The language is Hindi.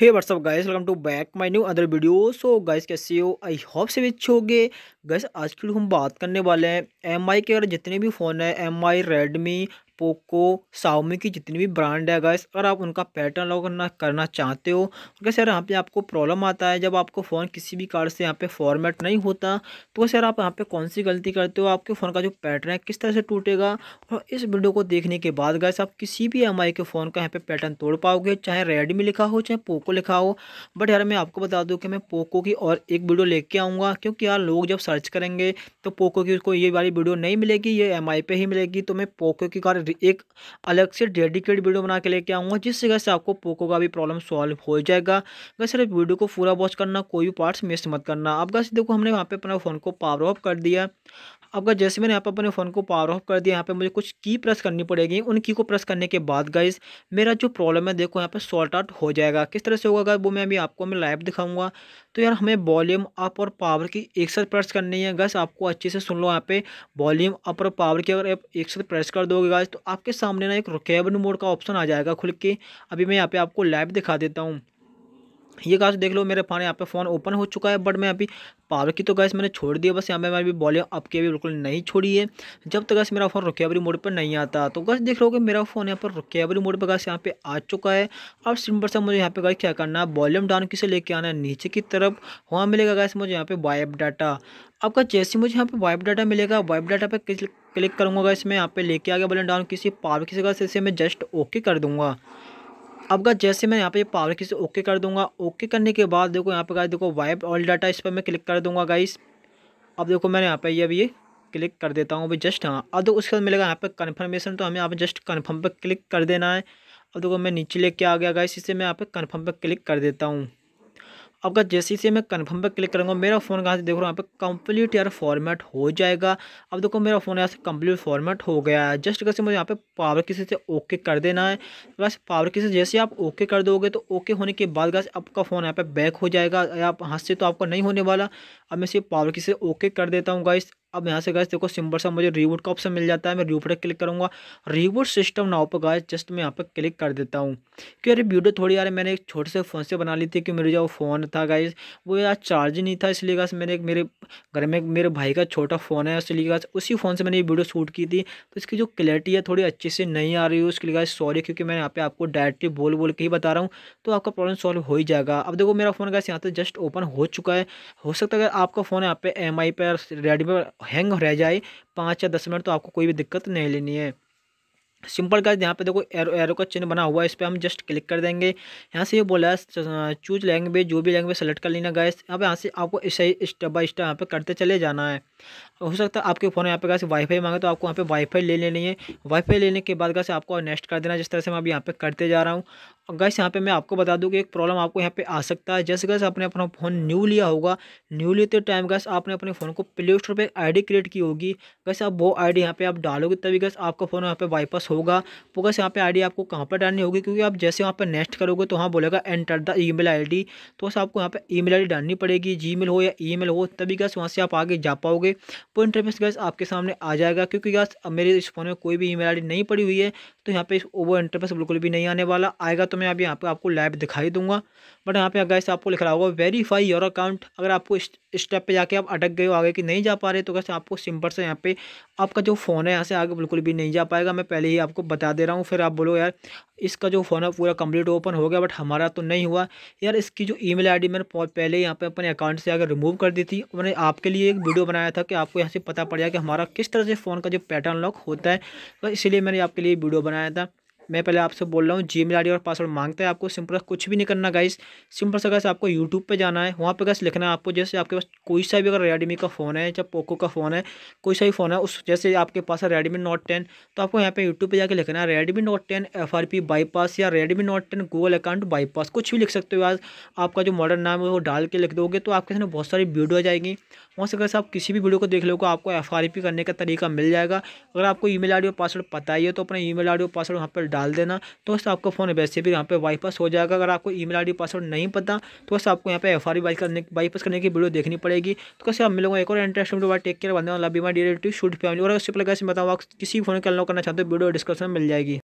hey what's up guys welcome to back my new other video so guys कैसे हो आई होप से विच हो गए गाइस आज की हम बात करने वाले हैं एम के अगर जितने भी फ़ोन हैं M I Redmi Poco Xiaomi की जितनी भी ब्रांड है गाइस अगर आप उनका पैटर्न लॉ करना करना चाहते हो क्योंकि कैसे यार यहाँ पे आपको प्रॉब्लम आता है जब आपको फ़ोन किसी भी कार्ड से यहाँ पे फॉर्मेट नहीं होता तो सर आप यहाँ पे कौन सी गलती करते हो आपके फ़ोन का जो पैटर्न है किस तरह से टूटेगा और इस वीडियो को देखने के बाद गैस आप किसी भी एम के फ़ोन का यहाँ पर पैटर्न तोड़ पाओगे चाहे रेडमी लिखा हो चाहे पोको लिखा हो बट यार मैं आपको बता दूँ कि मैं पोको की और एक वीडियो लेके आऊँगा क्योंकि यार लोग जब सर्च करेंगे तो पोको की उसको ये वाली वीडियो नहीं मिलेगी ये एम पे ही मिलेगी तो मैं पोको की कार भी एक अलग से डेडिकेट वीडियो बना के लेके आऊँगा जिससे कैसे आपको पोको का भी प्रॉब्लम सॉल्व हो जाएगा वैसे वीडियो को पूरा वॉच करना कोई भी पार्ट्स मिस मत करना अब गैस देखो हमने वहाँ पर अपना फ़ोन को पावर ऑफ कर दिया आपका जैसे मैंने यहाँ पर अपने फ़ोन को पावर ऑफ कर दिया यहाँ पर मुझे कुछ की प्रेस करनी पड़ेगी उन की को प्रेस करने के बाद गाइज मेरा जो प्रॉब्लम है देखो यहाँ पर सॉर्ट आउट हो जाएगा किस तरह से होगा अगर वो मैं अभी आपको मैं लाइव दिखाऊंगा तो यार हमें वॉल्यूम अप और पावर की एक साथ प्रेस करनी है गैस आपको अच्छे से सुन लो यहाँ पे वॉल्यूम अप और पावर की अगर आप एक साथ प्रेस कर दोगे गाइस तो आपके सामने ना एक रुकेबन मोड का ऑप्शन आ जाएगा खुल के अभी मैं यहाँ पे आपको लाइव दिखा देता हूँ ये गाइस देख लो मेरे फोन यहाँ पे फ़ोन ओपन हो चुका है बट मैं अभी पावर की तो गैस मैंने छोड़ दिया बस यहाँ पे मैं अभी वॉल्यूम अप की अभी बिल्कुल नहीं छोड़ी है जब तक गैस मेरा फ़ोन रिकवरी मोड पर नहीं आता तो गैस देख लो कि मेरा फ़ोन यहाँ पर रिकवरी मोड पर गैस यहाँ पे आ चुका है अब सिंपल से मुझे यहाँ पे गैस क्या करना है वॉल्यूम डाउन किसे लेके आना है नीचे की तरफ वहाँ मिलेगा गैस मुझे यहाँ पे वाइप डाटा आपका जैसे मुझे यहाँ पे वाइब डाटा मिलेगा वाइप डाटा पे क्लिक करूँगा गैस मैं यहाँ पे लेके आ गया वॉल्यूम डाउन किसी पावर किसी गैस इसे मैं जस्ट ओके कर दूँगा अब का जैसे मैं यहाँ पे पावर की से ओके कर दूंगा ओके करने के बाद देखो यहाँ पे गाइस देखो वाइब ऑल डाटा इस पर मैं क्लिक कर दूंगा गाइस अब देखो मैंने यहाँ पे ये अभी ये क्लिक कर देता हूँ अभी जस्ट हाँ अब देखो उसके बाद मिलेगा यहाँ पे कन्फर्मेशन तो हमें यहाँ पे जस्ट कन्फर्म पर क्लिक कर देना है अब देखो मैं नीचे लेके आ गया गाइस इसे मैं यहाँ पे कन्फर्म पर क्लिक कर देता हूँ आपका जैसे ही मैं कन्फर्म पर क्लिक करूँगा मेरा फ़ोन कहाँ से देखो यहाँ पे कम्प्लीट यार फॉर्मेट हो जाएगा अब देखो मेरा फ़ोन यहाँ से कम्प्लीट फॉर्मेट हो गया है जस्ट कैसे मुझे यहाँ पे पावर किसी से ओके कर देना है बस पावर किसी से जैसे आप ओके कर दोगे तो ओके होने के बाद गैस आपका फ़ोन यहाँ पर बैक हो जाएगा आप हाथ से तो आपका नहीं होने वाला अब मैं सिर्फ पावर किसी से ओके कर देता हूँ गाइस अब यहाँ से गए देखो सिंपल सा मुझे रिवोट का ऑप्शन मिल जाता है मैं रिवोट पर क्लिक करूँगा रिवोट सिस्टम नाव पर गए जस्ट मैं यहाँ पर क्लिक कर देता हूँ कि अरे वीडियो थोड़ी यार मैंने एक छोटे से फ़ोन से बना ली थी कि मेरे जो फ़ोन था गैस वो यार चार्ज नहीं था इसलिए गैस मैंने एक मेरे घर में मेरे भाई का छोटा फ़ोन है इसलिए गैस उसी फ़ोन से मैंने ये वीडियो शूट की थी तो इसकी जो क्लैरिटी है थोड़ी अच्छे से नहीं आ रही है उसके लिए गाय सॉरी क्योंकि मैं यहाँ पर आपको डायरेक्टली बोल बोल के ही बता रहा हूँ तो आपका प्रॉब्लम सॉल्व हो ही जाएगा अब देखो मेरा फ़ोन गैस यहाँ से जस्ट ओपन हो चुका है हो सकता है आपका फ़ोन यहाँ पे एम आई पर रेडमी पर हैंग रह जाए पाँच या दस मिनट तो आपको कोई भी दिक्कत नहीं लेनी है सिंपल का यहाँ पे देखो एरो एरो का चिन्ह बना हुआ है इस पर हम जस्ट क्लिक कर देंगे यहाँ से ये बोला है चूज लैंग्वेज जो भी लैंग्वेज सेलेक्ट कर लेना गैस यहाँ पे यहाँ से आपको इसे स्टेप बाय स्टेप यहाँ पे करते चले जाना है हो सकता है आपके फ़ोन यहाँ पे कैसे वाईफाई मांगे तो आपको यहाँ पे वाईफाई ले लेनी है वाईफाई लेने के बाद गाइस आपको नेक्स्ट कर देना जिस तरह से मैं अभी यहाँ पे करते जा रहा हूँ और गैस यहाँ पे मैं आपको बता दूँ कि एक प्रॉब्लम आपको यहाँ पे आ सकता है जैसे गैस आपने अपना फ़ोन न्यू लिया होगा न्यू लेते टाइम गैस आपने अपने फ़ोन को प्ले स्टोर पर आई क्रिएट की होगी गैस आप वो डी यहाँ पे आप डालोगे तभी गैस आपका फ़ोन यहाँ पे बाईपास होगा तो बस यहाँ पे आईडी आपको कहाँ पर डालनी होगी क्योंकि आप जैसे वहाँ पर नेक्स्ट करोगे तो वहाँ बोलेगा एंटर द ईमेल आईडी तो बस आपको यहाँ पे ईमेल आईडी डालनी पड़ेगी जीमेल हो या ईमेल हो तभी गैस वहाँ से आप आगे जा पाओगे वो इंटरफेस गैस आपके सामने आ जाएगा क्योंकि गैस मेरे इस फोन में कोई भी ई मेल नहीं पड़ी हुई है तो यहाँ पर वो इंटरफेस बिल्कुल भी नहीं आने वाला आएगा तो मैं अब यहाँ पर आपको लाइव दिखाई दूंगा बट यहाँ पे अगर गैस आपको लिख रहा होगा वेरीफाई योर अकाउंट अगर आपको इस स्टेप पे जाके आप अटक गए हो आगे कि नहीं जा पा रहे तो कैसे आपको सिंपल से यहाँ पे आपका जो फ़ोन है यहाँ से आगे बिल्कुल भी नहीं जा पाएगा मैं पहले ही आपको बता दे रहा हूँ फिर आप बोलो यार इसका जो फ़ोन है पूरा कंप्लीट ओपन हो गया बट हमारा तो नहीं हुआ यार इसकी जो ईमेल आईडी मैंने पहले यहाँ पे अपने अकाउंट से आकर रिमूव कर दी थी मैंने आपके लिए एक वीडियो बनाया था कि आपको यहाँ से पता पड़ जाए कि हमारा किस तरह से फ़ोन का जो पैटर्न लॉक होता है तो इसलिए मैंने आपके लिए वीडियो बनाया था मैं पहले आपसे बोल रहा हूँ जी मेल और पासवर्ड मांगते हैं आपको सिंपल कुछ भी नहीं करना गाइस सिंपल सा गैस आपको यूट्यूब पे जाना है वहाँ पे गैस लिखना है आपको जैसे आपके पास कोई सा भी अगर रेडमी का फ़ोन है या पोको का फ़ोन है कोई सा भी फ़ोन है उस जैसे आपके पास है रेडमी नोट टेन तो आपको यहाँ पे यूट्यूब पर जाकर लिखना है Redmi Note ten F R P bypass या Redmi Note ten Google account bypass कुछ भी लिख सकते हो आज आपका जो मॉडल नाम है वो डाल के लिख दोगे तो आपके सामने बहुत सारी वीडियो आ जाएगी वहाँ से अगर आप किसी भी वीडियो को देख लोगे आपको एफ आर पी करने का तरीका मिल जाएगा अगर आपको ई मेल और पासवर्ड पता ही है तो अपना ई मेल और पासवर्ड वहाँ पर डाल देना तो दोस्त आपको फ़ोन वैसे भी यहाँ पे वाईपास हो जाएगा अगर आपको ई मेल पासवर्ड नहीं पता तो दोस्त आपको यहाँ पे एफ आर बाई करने करने की वीडियो देखनी पड़ेगी तो कैसे आप मिलोगे एक और इंटरेस्ट वीडियो टेक केयर बंदे वाला बीमा डिरेटिव शूट फैमिली और उससे पहले कैसे बताओ आप किसी फोन के अनलॉक करना चाहते हो वीडियो डिस्क्रिप्शन में मिल जाएगी